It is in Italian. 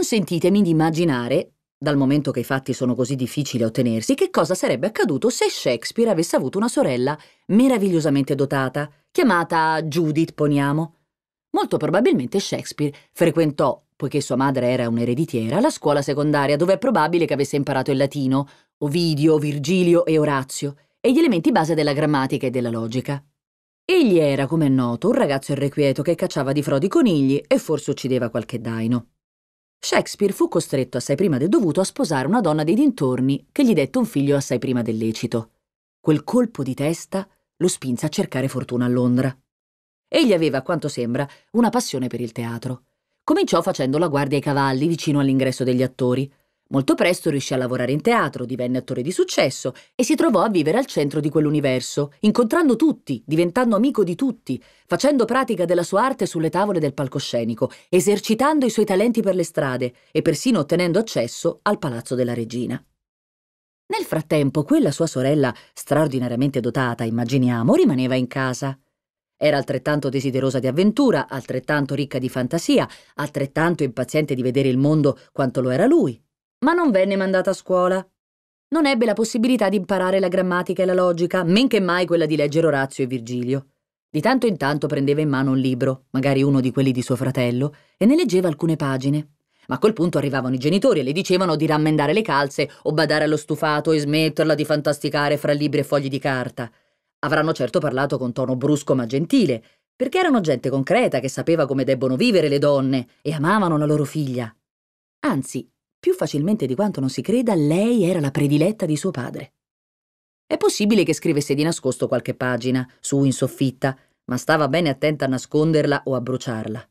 consentitemi di immaginare, dal momento che i fatti sono così difficili a ottenersi, che cosa sarebbe accaduto se Shakespeare avesse avuto una sorella meravigliosamente dotata, chiamata Judith, poniamo. Molto probabilmente Shakespeare frequentò, poiché sua madre era un'ereditiera, la scuola secondaria, dove è probabile che avesse imparato il latino, Ovidio, Virgilio e Orazio, e gli elementi base della grammatica e della logica. Egli era, come è noto, un ragazzo irrequieto che cacciava di frodi conigli e forse uccideva qualche daino. Shakespeare fu costretto assai prima del dovuto a sposare una donna dei dintorni che gli dette un figlio assai prima del lecito. Quel colpo di testa lo spinse a cercare fortuna a Londra. Egli aveva, a quanto sembra, una passione per il teatro. Cominciò facendo la guardia ai cavalli vicino all'ingresso degli attori. Molto presto riuscì a lavorare in teatro, divenne attore di successo e si trovò a vivere al centro di quell'universo, incontrando tutti, diventando amico di tutti, facendo pratica della sua arte sulle tavole del palcoscenico, esercitando i suoi talenti per le strade e persino ottenendo accesso al palazzo della regina. Nel frattempo, quella sua sorella, straordinariamente dotata, immaginiamo, rimaneva in casa. Era altrettanto desiderosa di avventura, altrettanto ricca di fantasia, altrettanto impaziente di vedere il mondo quanto lo era lui ma non venne mandata a scuola. Non ebbe la possibilità di imparare la grammatica e la logica, men che mai quella di leggere Orazio e Virgilio. Di tanto in tanto prendeva in mano un libro, magari uno di quelli di suo fratello, e ne leggeva alcune pagine. Ma a quel punto arrivavano i genitori e le dicevano di rammendare le calze o badare allo stufato e smetterla di fantasticare fra libri e fogli di carta. Avranno certo parlato con tono brusco ma gentile, perché erano gente concreta che sapeva come debbono vivere le donne e amavano la loro figlia. Anzi, più facilmente di quanto non si creda, lei era la prediletta di suo padre. È possibile che scrivesse di nascosto qualche pagina, su in soffitta, ma stava bene attenta a nasconderla o a bruciarla.